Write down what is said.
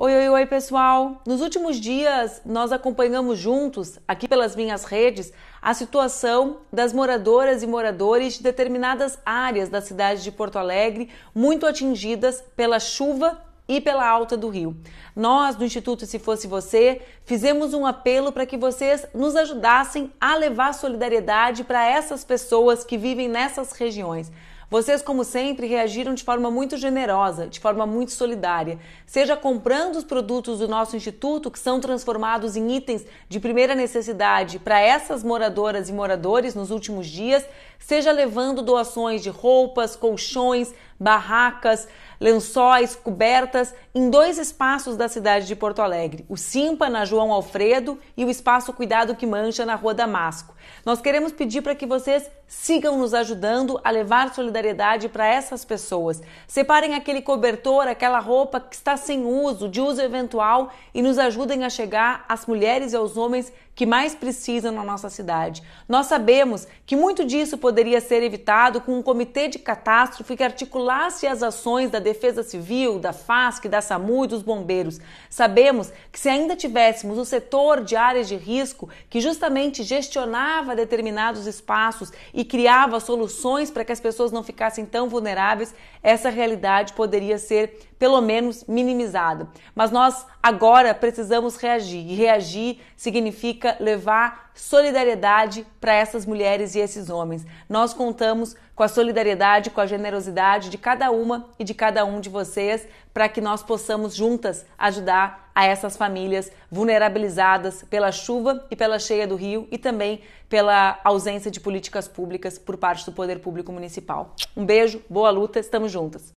Oi, oi, oi, pessoal! Nos últimos dias, nós acompanhamos juntos, aqui pelas minhas redes, a situação das moradoras e moradores de determinadas áreas da cidade de Porto Alegre, muito atingidas pela chuva e pela alta do rio. Nós, do Instituto Se Fosse Você, fizemos um apelo para que vocês nos ajudassem a levar solidariedade para essas pessoas que vivem nessas regiões. Vocês, como sempre, reagiram de forma muito generosa, de forma muito solidária, seja comprando os produtos do nosso instituto, que são transformados em itens de primeira necessidade para essas moradoras e moradores nos últimos dias, seja levando doações de roupas, colchões, barracas, lençóis, cobertas em dois espaços da cidade de Porto Alegre: o Simpa, na João Alfredo, e o Espaço Cuidado que Mancha, na Rua Damasco. Nós queremos pedir para que vocês sigam nos ajudando a levar solidariedade para essas pessoas. Separem aquele cobertor, aquela roupa que está sem uso, de uso eventual, e nos ajudem a chegar às mulheres e aos homens que mais precisam na nossa cidade. Nós sabemos que muito disso poderia ser evitado com um comitê de catástrofe que articula estimulasse as ações da Defesa Civil, da FASC, da SAMU e dos bombeiros. Sabemos que se ainda tivéssemos o setor de áreas de risco, que justamente gestionava determinados espaços e criava soluções para que as pessoas não ficassem tão vulneráveis, essa realidade poderia ser pelo menos minimizada. Mas nós agora precisamos reagir e reagir significa levar solidariedade para essas mulheres e esses homens. Nós contamos com a solidariedade, com a generosidade de de cada uma e de cada um de vocês para que nós possamos juntas ajudar a essas famílias vulnerabilizadas pela chuva e pela cheia do rio e também pela ausência de políticas públicas por parte do poder público municipal. Um beijo, boa luta, estamos juntas.